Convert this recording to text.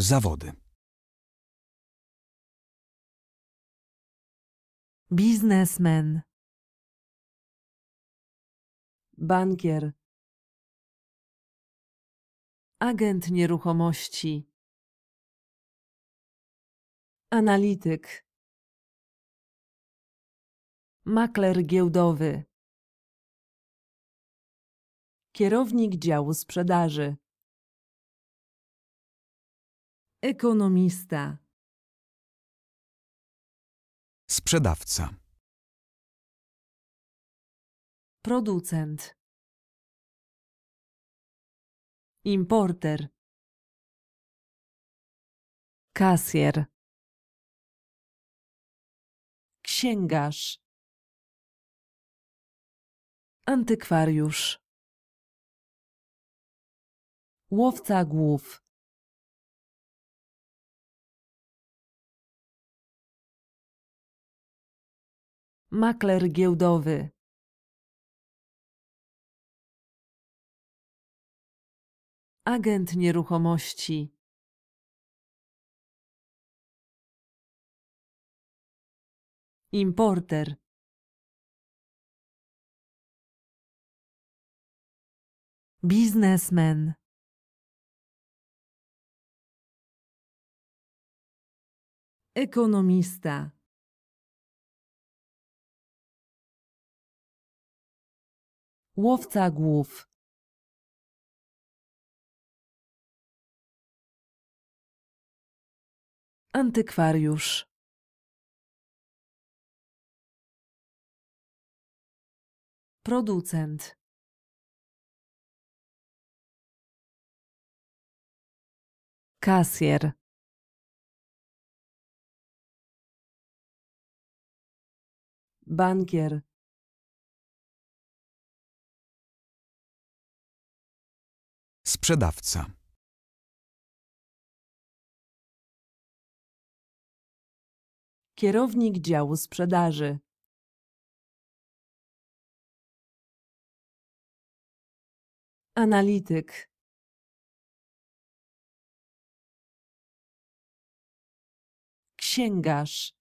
Zawody. Biznesmen. Bankier. Agent nieruchomości. Analityk. Makler giełdowy. Kierownik działu sprzedaży. Ekonomista. Sprzedawca. Producent. Importer. Kasjer. Księgarz. Antykwariusz. Łowca głów. makler giełdowy agent nieruchomości importer biznesmen ekonomista Łowca głów. Antykwariusz. Producent. Kasjer. Bankier. Sprzedawca. Kierownik działu sprzedaży. Analityk. Księgarz.